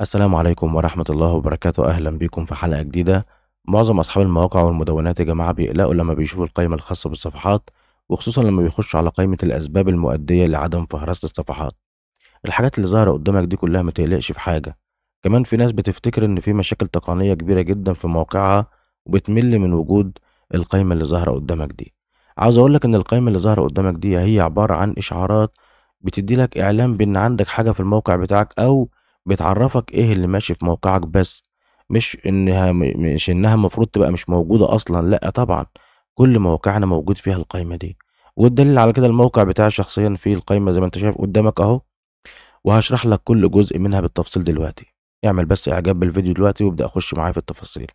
السلام عليكم ورحمة الله وبركاته أهلا بكم في حلقة جديدة معظم أصحاب المواقع والمدونات يا جماعة بيقلقوا لما بيشوفوا القائمة الخاصة بالصفحات وخصوصا لما بيخشوا على قائمة الأسباب المؤدية لعدم فهرسة الصفحات الحاجات اللي ظاهرة قدامك دي كلها ما تقلقش في حاجة كمان في ناس بتفتكر إن في مشاكل تقنية كبيرة جدا في موقعها وبتمل من وجود القائمة اللي ظاهرة قدامك دي عاوز أقول لك إن القائمة اللي ظاهرة قدامك دي هي عبارة عن إشعارات بتدي لك إعلام بإن عندك حاجة في الموقع بتاعك أو بتعرفك ايه اللي ماشي في موقعك بس مش انها مش انها المفروض تبقى مش موجوده اصلا لا طبعا كل موقعنا موجود فيها القايمه دي والدليل على كده الموقع بتاعي شخصيا فيه القايمه زي ما انت شايف قدامك اهو وهشرح لك كل جزء منها بالتفصيل دلوقتي اعمل بس اعجاب بالفيديو دلوقتي وابدا اخش معايا في التفاصيل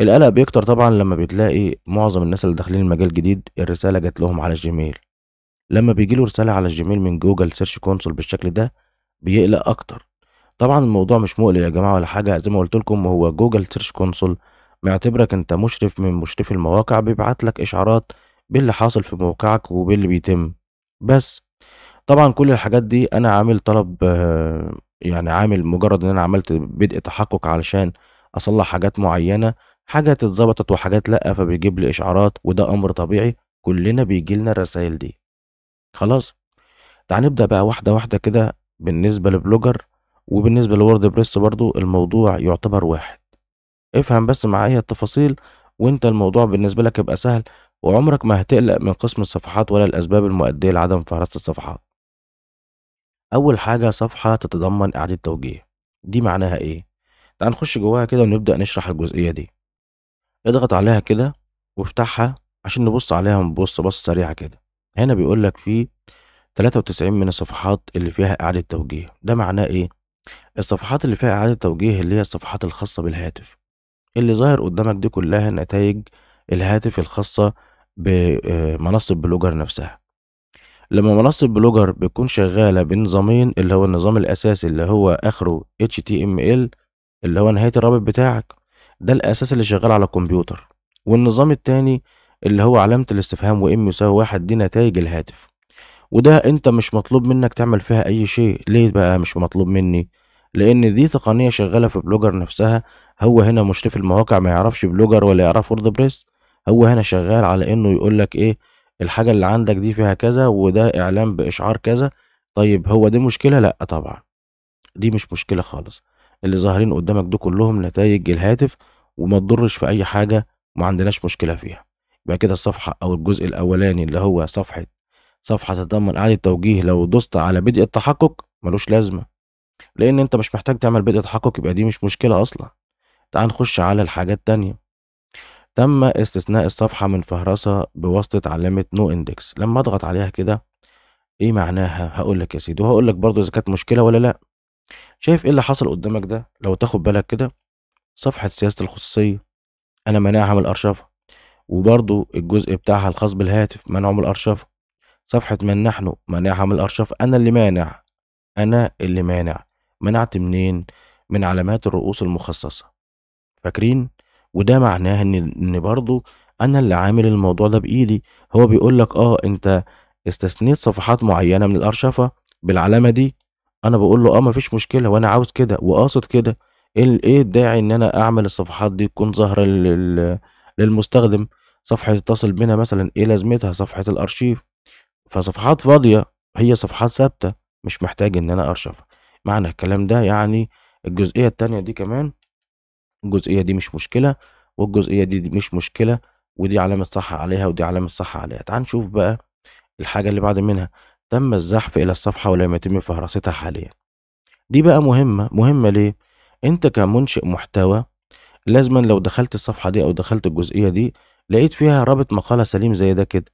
القلق بيكتر طبعا لما بتلاقي معظم الناس اللي داخلين المجال جديد الرساله جات لهم على الجيميل لما بيجيله رساله على الجيميل من جوجل سيرش كونسول بالشكل ده بيقلق اكتر طبعا الموضوع مش مقلق يا جماعة ولا حاجة زي ما قلت لكم هو جوجل سيرش كونسول معتبرك انت مشرف من مشرفي المواقع بيبعت لك اشعارات باللي حاصل في موقعك وباللي بيتم بس طبعا كل الحاجات دي انا عامل طلب يعني عامل مجرد ان انا عملت بدء تحقق علشان اصلح حاجات معينة حاجات اتظبطت وحاجات لأ فبيجيب لي اشعارات وده امر طبيعي كلنا بيجي لنا الرسائل دي خلاص تعال نبدأ بقى واحدة واحدة كده بالنسبة لبلوجر وبالنسبة بريس برضو الموضوع يعتبر واحد افهم بس معايا التفاصيل وانت الموضوع بالنسبة لك يبقى سهل وعمرك ما هتقلق من قسم الصفحات ولا الأسباب المؤدية لعدم فهرسة الصفحات أول حاجة صفحة تتضمن إعادة توجيه دي معناها إيه؟ تعال نخش جواها كده ونبدأ نشرح الجزئية دي اضغط عليها كده وافتحها عشان نبص عليها ونبص بص سريعة كده هنا بيقول لك في 93 من الصفحات اللي فيها إعادة توجيه ده معناه إيه؟ الصفحات اللي فيها إعادة توجيه اللي هي الصفحات الخاصة بالهاتف اللي ظاهر قدامك دي كلها نتائج الهاتف الخاصة بمنصة آه، بلوجر نفسها لما منصة بلوجر بتكون شغالة بنظامين اللي هو النظام الأساسي اللي هو آخره HTML اللي هو نهاية الرابط بتاعك ده الأساس اللي شغال على الكمبيوتر والنظام التاني اللي هو علامة الاستفهام وإم يساوي واحد دي نتائج الهاتف وده انت مش مطلوب منك تعمل فيها اي شيء ليه بقى مش مطلوب مني لان دي تقنيه شغاله في بلوجر نفسها هو هنا مشرف المواقع ما يعرفش بلوجر ولا يعرف ووردبريس هو هنا شغال على انه يقول لك ايه الحاجه اللي عندك دي فيها كذا وده اعلان باشعار كذا طيب هو دي مشكله لا طبعا دي مش مشكله خالص اللي ظاهرين قدامك دول كلهم نتائج الهاتف وما تضرش في اي حاجه ما عندناش مشكله فيها يبقى كده الصفحه او الجزء الاولاني اللي هو صفحه صفحة تتضمن إعادة توجيه لو دوست على بدء التحقق ملوش لازمة لأن أنت مش محتاج تعمل بدء تحقق يبقى دي مش مشكلة أصلا تعال نخش على الحاجات التانية تم استثناء الصفحة من فهرسة بواسطة علامة نو اندكس لما اضغط عليها كده ايه معناها هقول لك يا سيدي وهقول لك برضو اذا كانت مشكلة ولا لا شايف ايه اللي حصل قدامك ده لو تاخد بالك كده صفحة سياسة الخصوصية انا منعها من الارشفة وبرضو الجزء بتاعها الخاص بالهاتف منعه من الارشفة صفحة من نحن مانعها من الأرشف أنا اللي مانع أنا اللي مانع منعت منين؟ من علامات الرؤوس المخصصة فاكرين؟ وده معناه إن إن برضه أنا اللي عامل الموضوع ده بإيدي هو بيقول لك أه أنت استثنيت صفحات معينة من الأرشفة بالعلامة دي أنا بقول له أه مفيش مشكلة وأنا عاوز كده وقاصد كده إيه, إيه الداعي إن أنا أعمل الصفحات دي تكون ظاهرة للمستخدم صفحة اتصل بنا مثلا إيه لازمتها صفحة الأرشيف فصفحات فاضية هي صفحات ثابتة مش محتاج إن أنا أرشفها معنى الكلام ده يعني الجزئية التانية دي كمان الجزئية دي مش مشكلة والجزئية دي مش مشكلة ودي علامة صح عليها ودي علامة صح عليها تعال نشوف بقى الحاجة اللي بعد منها تم الزحف إلى الصفحة ولم يتم فهرستها حاليا دي بقى مهمة مهمة ليه؟ أنت كمنشئ محتوى لازما لو دخلت الصفحة دي أو دخلت الجزئية دي لقيت فيها رابط مقالة سليم زي ده كده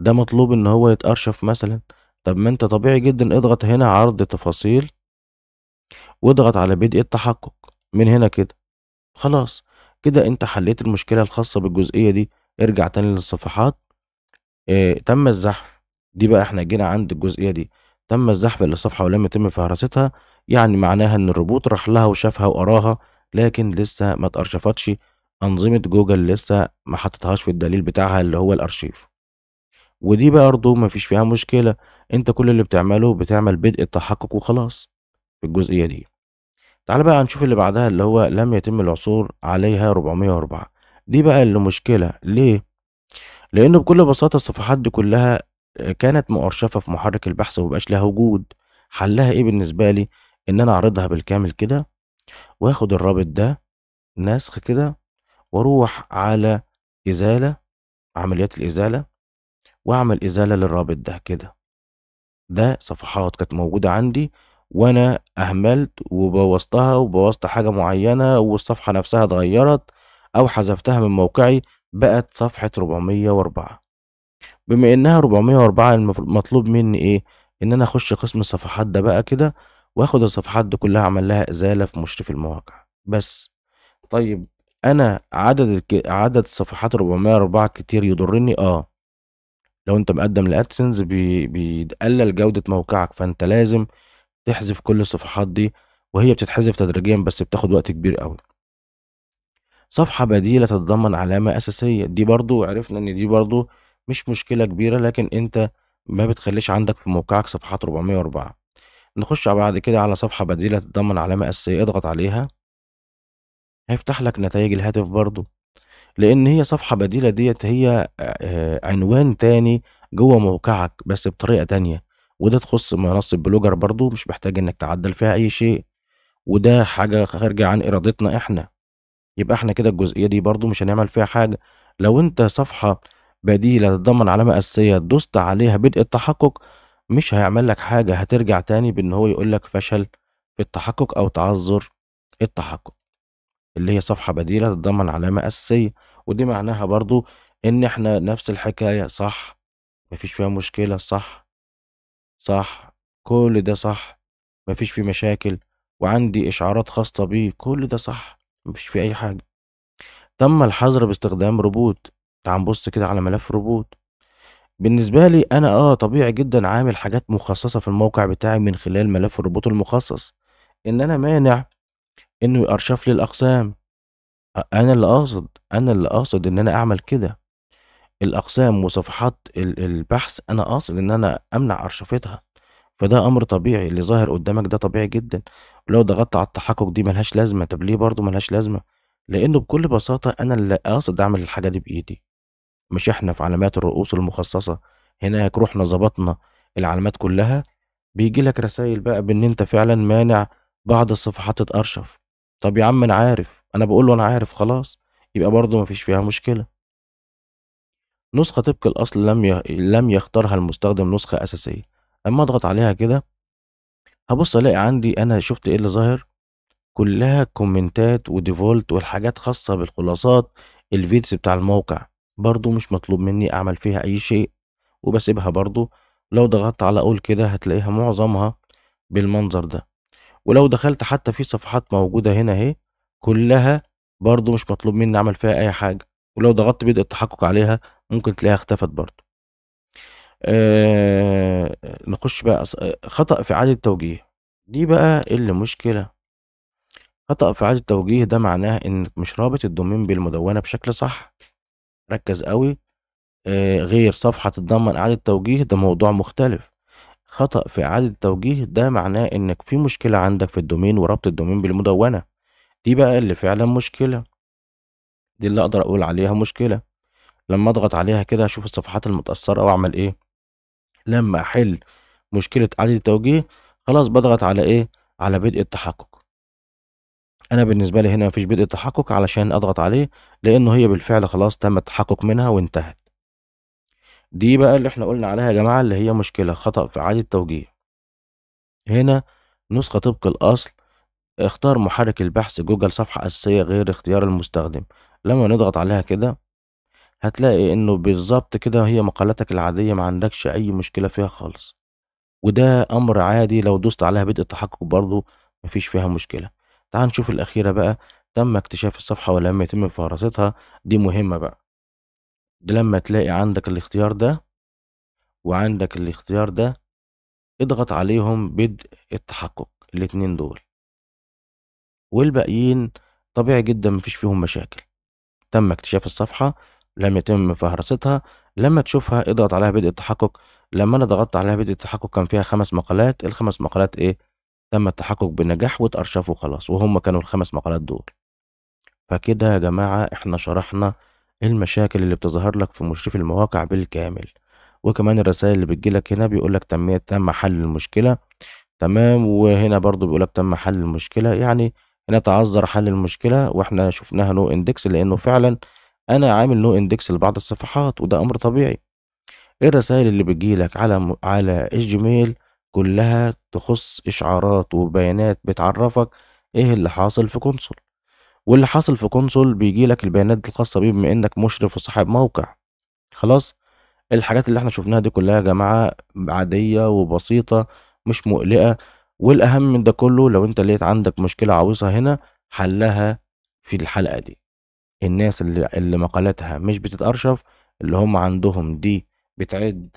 ده مطلوب إن هو يتأرشف مثلا طب ما أنت طبيعي جدا اضغط هنا عرض تفاصيل واضغط على بدء التحقق من هنا كده خلاص كده أنت حليت المشكلة الخاصة بالجزئية دي ارجع تاني للصفحات اه تم الزحف دي بقى احنا جينا عند الجزئية دي تم الزحف للصفحة ولم يتم فهرستها يعني معناها ان الروبوت راح لها وشافها وقراها لكن لسه ما اتأرشفتش أنظمة جوجل لسه ما حطتهاش في الدليل بتاعها اللي هو الأرشيف ودي برضه مفيش فيها مشكلة انت كل اللي بتعمله بتعمل بدء التحقق وخلاص في الجزئية دي تعال بقى نشوف اللي بعدها اللي هو لم يتم العثور عليها 404 دي بقى اللي مشكلة ليه؟ لأنه بكل بساطة الصفحات دي كلها آه، كانت مؤرشفة في محرك البحث ومبقاش لها وجود حلها ايه بالنسبة لي؟ إن أنا أعرضها بالكامل كده وآخد الرابط ده نسخ كده وأروح على إزالة عمليات الإزالة واعمل ازاله للرابط ده كده ده صفحات كانت موجوده عندي وانا اهملت وبوظتها وبوظت حاجه معينه والصفحه نفسها اتغيرت او حذفتها من موقعي بقت صفحه 404 بما انها 404 المطلوب مني ايه ان انا اخش قسم الصفحات ده بقى كده واخد الصفحات دي كلها اعمل لها ازاله في مشرف المواقع بس طيب انا عدد عدد صفحات 404 كتير يضرني اه لو انت مقدم لادسنس بيقلل جودة موقعك فانت لازم تحذف كل الصفحات دي وهي بتتحذف تدريجيا بس بتاخد وقت كبير قوي صفحة بديلة تتضمن علامة أساسية دي برضو عرفنا إن دي برضو مش مشكلة كبيرة لكن أنت ما بتخليش عندك في موقعك صفحات 404 نخش بعد كده على صفحة بديلة تتضمن علامة أساسية اضغط عليها هيفتح لك نتائج الهاتف برضو لان هي صفحه بديله ديت هي آه، آه، عنوان تاني جوه موقعك بس بطريقه تانية وده تخص منصه بلوجر برضو مش محتاج انك تعدل فيها اي شيء وده حاجه خارجه عن ارادتنا احنا يبقى احنا كده الجزئيه دي برضو مش هنعمل فيها حاجه لو انت صفحه بديله تتضمن علامه اساسيه دوست عليها بدء التحقق مش هيعمل لك حاجه هترجع تاني بان هو يقول لك فشل في التحقق او تعذر التحقق اللي هي صفحة بديلة تتضمن علامة أساسية، ودي معناها برضو إن إحنا نفس الحكاية صح، مفيش فيها مشكلة، صح، صح، كل ده صح، مفيش فيه مشاكل، وعندي إشعارات خاصة بيه، كل ده صح، مفيش فيه أي حاجة. تم الحظر باستخدام روبوت، تعال نبص كده على ملف روبوت. بالنسبة لي أنا آه طبيعي جدًا عامل حاجات مخصصة في الموقع بتاعي من خلال ملف الروبوت المخصص، إن أنا مانع انه يقرشف لي الاقسام انا اللي اقصد انا اللي اقصد ان انا اعمل كده الاقسام وصفحات البحث انا قاصد ان انا امنع ارشفتها فده امر طبيعي اللي ظاهر قدامك ده طبيعي جدا ولو ضغطت على التحقق دي ملهاش لازمه طب ليه برضه ملهاش لازمه لانه بكل بساطه انا اللي قاصد اعمل الحاجه دي بايدي مش احنا في علامات الرؤوس المخصصه هناك رحنا ظبطنا العلامات كلها بيجي لك رسائل بقى بان انت فعلا مانع بعض الصفحات تتأرشف طب يا عم أنا عارف، أنا بقول له أنا عارف خلاص، يبقى برضه ما فيش فيها مشكلة. نسخة طبق الأصل لم ي لم يختارها المستخدم نسخة أساسية، أما أضغط عليها كده هبص ألاقي عندي أنا شُفت إيه اللي ظاهر؟ كلّها كومنتات وديفولت والحاجات خاصة بالخلاصات الفيديوز بتاع الموقع، برضه مش مطلوب مني أعمل فيها أي شيء، وبسيبها برضه، لو ضغطت على اول كده هتلاقيها معظمها بالمنظر ده. ولو دخلت حتى في صفحات موجودة هنا اهي كلها برضو مش مطلوب مني اعمل فيها اي حاجة ولو ضغطت بدء التحقق عليها ممكن تلاقيها اختفت برضو آه نخش بقى آه، خطأ في إعادة التوجيه دي بقى اللي مشكلة خطأ في إعادة التوجيه ده معناه إنك مش رابط الدومين بالمدونة بشكل صح ركز قوي آه غير صفحة تتضمن إعادة توجيه ده موضوع مختلف خطأ في إعادة التوجيه ده معناه إنك في مشكلة عندك في الدومين وربط الدومين بالمدونة، دي بقى اللي فعلًا مشكلة، دي اللي أقدر أقول عليها مشكلة، لمّا أضغط عليها كده أشوف الصفحات المتأثرة وأعمل إيه، لمّا أحل مشكلة إعادة التوجيه خلاص بضغط على إيه، على بدء التحقق. أنا بالنسبة لي هنا مفيش بدء تحقق علشان أضغط عليه لإنه هي بالفعل خلاص تم التحقق منها وانتهت. دي بقى اللي احنا قلنا عليها يا جماعة اللي هي مشكلة خطأ في إعادة التوجيه هنا نسخة طبق الأصل اختار محرك البحث جوجل صفحة أساسية غير اختيار المستخدم لما نضغط عليها كده هتلاقي انه بالظبط كده هي مقالتك العادية ما عندكش أي مشكلة فيها خالص وده أمر عادي لو دوست عليها بدء التحقق برضه مفيش فيها مشكلة تعال نشوف الأخيرة بقى تم اكتشاف الصفحة ولم يتم فهرستها دي مهمة بقى لما تلاقي عندك الاختيار ده وعندك الاختيار ده اضغط عليهم بدء التحقق الاتنين دول والباقيين طبيعي جدا مفيش فيهم مشاكل تم اكتشاف الصفحة لم يتم فهرستها لما تشوفها اضغط عليها بدء التحقق لما انا ضغطت عليها بدء التحقق كان فيها خمس مقالات الخمس مقالات ايه تم التحقق بنجاح واتأرشفوا خلاص وهم كانوا الخمس مقالات دول فكده يا جماعة احنا شرحنا المشاكل اللي بتظهر لك في مشرف المواقع بالكامل وكمان الرسائل اللي بتجيلك هنا بيقول لك تم تم حل المشكلة تمام وهنا برضو بيقول لك تم حل المشكلة يعني هنا تعذر حل المشكلة واحنا شفناها نو اندكس لانه فعلا انا عامل نو اندكس لبعض الصفحات وده امر طبيعي الرسائل اللي بتجيلك على على الجيميل كلها تخص اشعارات وبيانات بتعرفك ايه اللي حاصل في كونسول واللي حاصل في كونسول بيجي لك البيانات الخاصه بيه بما انك مشرف وصاحب موقع خلاص الحاجات اللي احنا شفناها دي كلها يا جماعه عاديه وبسيطه مش مقلقه والاهم من ده كله لو انت لقيت عندك مشكله عويصه هنا حلها في الحلقه دي الناس اللي, اللي مقالاتها مش بتتأرشف اللي هم عندهم دي بتعد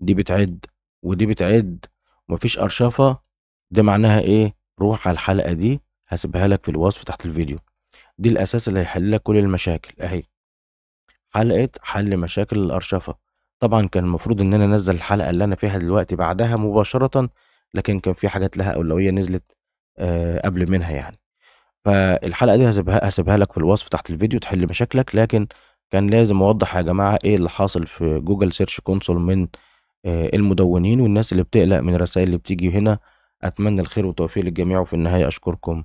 دي بتعد ودي بتعد ومفيش أرشفة ده معناها إيه روح على الحلقة دي هسيبها لك في الوصف تحت الفيديو دي الأساس اللي هيحل لك كل المشاكل أهي حلقة حل مشاكل الأرشفة طبعا كان المفروض إن أنا أنزل الحلقة اللي أنا فيها دلوقتي بعدها مباشرة لكن كان في حاجات لها أولوية نزلت أه قبل منها يعني فالحلقة دي هسيبها هسيبها لك في الوصف تحت الفيديو تحل مشاكلك لكن كان لازم أوضح يا جماعة إيه اللي حاصل في جوجل سيرش كونسول من أه المدونين والناس اللي بتقلق من الرسائل اللي بتيجي هنا أتمنى الخير والتوفيق للجميع وفي النهاية أشكركم